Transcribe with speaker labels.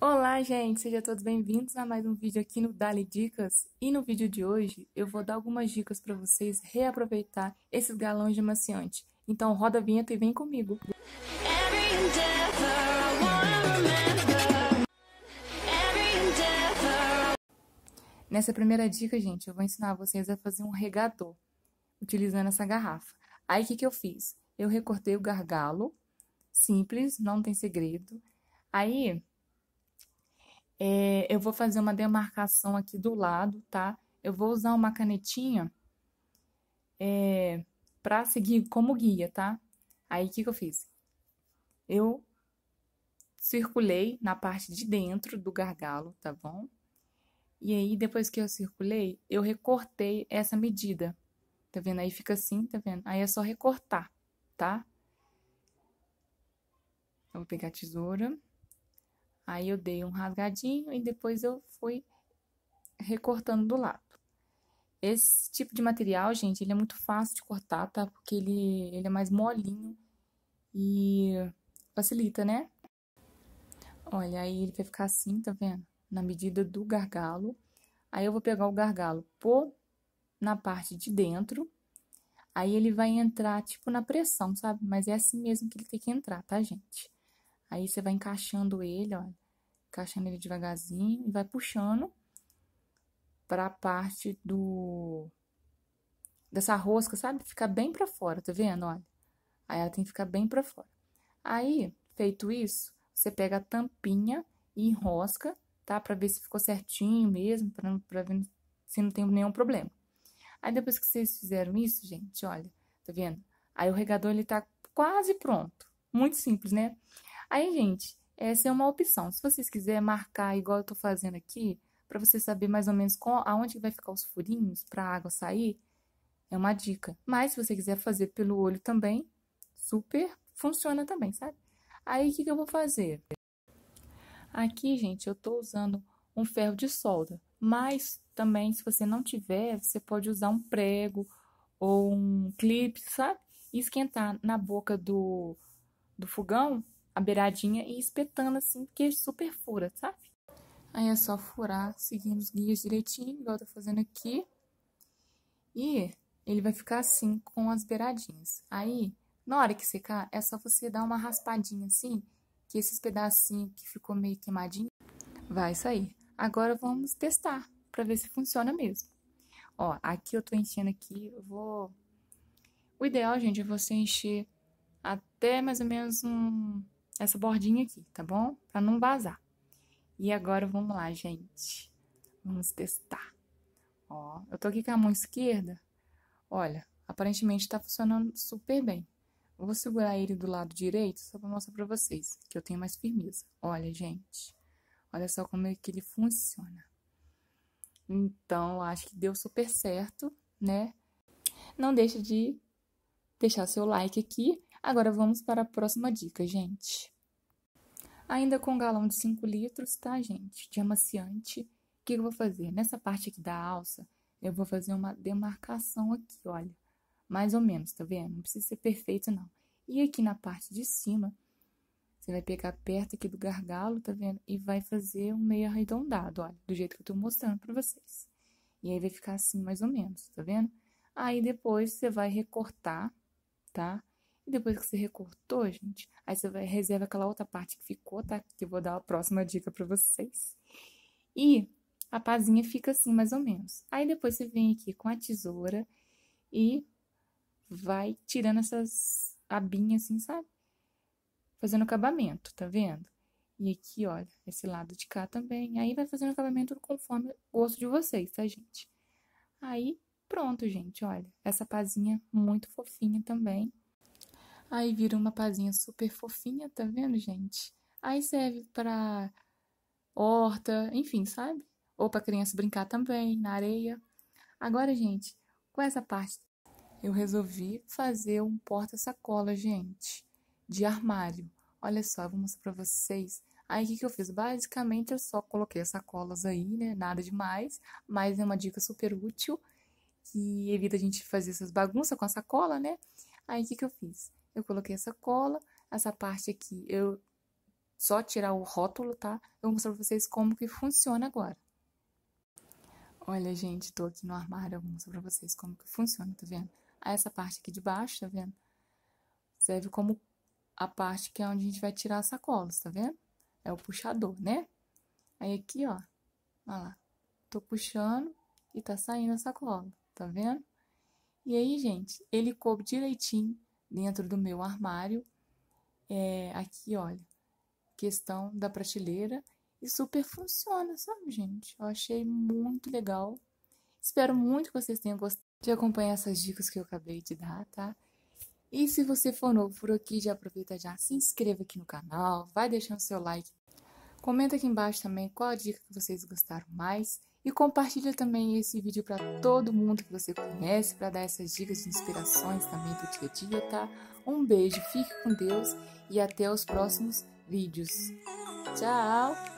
Speaker 1: Olá, gente! Sejam todos bem-vindos a mais um vídeo aqui no Dali Dicas. E no vídeo de hoje eu vou dar algumas dicas para vocês reaproveitar esses galões de amaciante. Então roda a vinheta e vem comigo! Nessa primeira dica, gente, eu vou ensinar vocês a fazer um regador utilizando essa garrafa. Aí, o que, que eu fiz? Eu recortei o gargalo, simples, não tem segredo. Aí, é, eu vou fazer uma demarcação aqui do lado, tá? Eu vou usar uma canetinha é, para seguir como guia, tá? Aí, o que, que eu fiz? Eu circulei na parte de dentro do gargalo, tá bom? E aí, depois que eu circulei, eu recortei essa medida. Tá vendo? Aí fica assim, tá vendo? Aí é só recortar, tá? Eu vou pegar a tesoura. Aí eu dei um rasgadinho e depois eu fui recortando do lado. Esse tipo de material, gente, ele é muito fácil de cortar, tá? Porque ele, ele é mais molinho e facilita, né? Olha, aí ele vai ficar assim, tá vendo? Na medida do gargalo. Aí eu vou pegar o gargalo por na parte de dentro. Aí ele vai entrar, tipo, na pressão, sabe? Mas é assim mesmo que ele tem que entrar, tá, gente? Aí você vai encaixando ele, ó, encaixando ele devagarzinho e vai puxando para a parte do dessa rosca, sabe? Ficar bem para fora, tá vendo? Olha. Aí ela tem que ficar bem para fora. Aí, feito isso, você pega a tampinha e enrosca, tá? Para ver se ficou certinho mesmo, para ver se não tem nenhum problema. Aí depois que vocês fizeram isso, gente, olha, tá vendo? Aí o regador ele tá quase pronto. Muito simples, né? Aí, gente, essa é uma opção. Se vocês quiserem marcar, igual eu tô fazendo aqui, para você saber mais ou menos qual, aonde vai ficar os furinhos para a água sair, é uma dica. Mas se você quiser fazer pelo olho também, super funciona também, sabe? Aí, o que, que eu vou fazer? Aqui, gente, eu tô usando um ferro de solda, mas também, se você não tiver, você pode usar um prego ou um clipe, sabe? E esquentar na boca do, do fogão a beiradinha e espetando assim, porque super fura, sabe? Aí é só furar, seguindo os guias direitinho, igual eu tô fazendo aqui. E ele vai ficar assim, com as beiradinhas. Aí, na hora que secar, é só você dar uma raspadinha assim, que esses pedacinhos que ficou meio queimadinho vai sair. Agora vamos testar, pra ver se funciona mesmo. Ó, aqui eu tô enchendo aqui, eu vou... O ideal, gente, é você encher até mais ou menos um essa bordinha aqui, tá bom? Pra não vazar. E agora vamos lá, gente. Vamos testar. Ó, eu tô aqui com a mão esquerda. Olha, aparentemente tá funcionando super bem. Eu vou segurar ele do lado direito só pra mostrar pra vocês que eu tenho mais firmeza. Olha, gente. Olha só como é que ele funciona. Então, eu acho que deu super certo, né? Não deixe de deixar seu like aqui Agora vamos para a próxima dica, gente. Ainda com galão de 5 litros, tá, gente? De amaciante. O que eu vou fazer? Nessa parte aqui da alça, eu vou fazer uma demarcação aqui, olha. Mais ou menos, tá vendo? Não precisa ser perfeito, não. E aqui na parte de cima, você vai pegar perto aqui do gargalo, tá vendo? E vai fazer um meio arredondado, olha. Do jeito que eu tô mostrando pra vocês. E aí vai ficar assim, mais ou menos, tá vendo? Aí depois você vai recortar, tá? E depois que você recortou, gente, aí você vai reserva aquela outra parte que ficou, tá? Que eu vou dar a próxima dica para vocês. E a pazinha fica assim, mais ou menos. Aí depois você vem aqui com a tesoura e vai tirando essas abinhas assim, sabe? Fazendo acabamento, tá vendo? E aqui, olha, esse lado de cá também. Aí vai fazendo acabamento conforme o gosto de vocês, tá, gente? Aí, pronto, gente, olha. Essa pazinha muito fofinha também. Aí vira uma pazinha super fofinha, tá vendo, gente? Aí serve para horta, enfim, sabe? Ou para criança brincar também na areia. Agora, gente, com essa parte, eu resolvi fazer um porta-sacola, gente, de armário. Olha só, eu vou mostrar para vocês. Aí, o que, que eu fiz? Basicamente, eu só coloquei as sacolas aí, né? Nada demais, mas é uma dica super útil que evita a gente fazer essas bagunças com a sacola, né? Aí, o que, que eu fiz? eu coloquei essa cola, essa parte aqui, eu só tirar o rótulo, tá? Eu vou mostrar pra vocês como que funciona agora. Olha, gente, tô aqui no armário, eu vou mostrar pra vocês como que funciona, tá vendo? essa parte aqui de baixo, tá vendo? Serve como a parte que é onde a gente vai tirar as sacolas, tá vendo? É o puxador, né? Aí aqui, ó, olha lá, tô puxando e tá saindo a sacola, tá vendo? E aí, gente, ele coube direitinho, dentro do meu armário, é, aqui, olha, questão da prateleira e super funciona, sabe, gente? Eu achei muito legal. Espero muito que vocês tenham gostado de acompanhar essas dicas que eu acabei de dar, tá? E se você for novo por aqui, já aproveita já, se inscreva aqui no canal, vai deixando seu like. Comenta aqui embaixo também qual a dica que vocês gostaram mais e compartilha também esse vídeo para todo mundo que você conhece, para dar essas dicas de inspirações também do dia a dia, tá? Um beijo, fique com Deus e até os próximos vídeos. Tchau!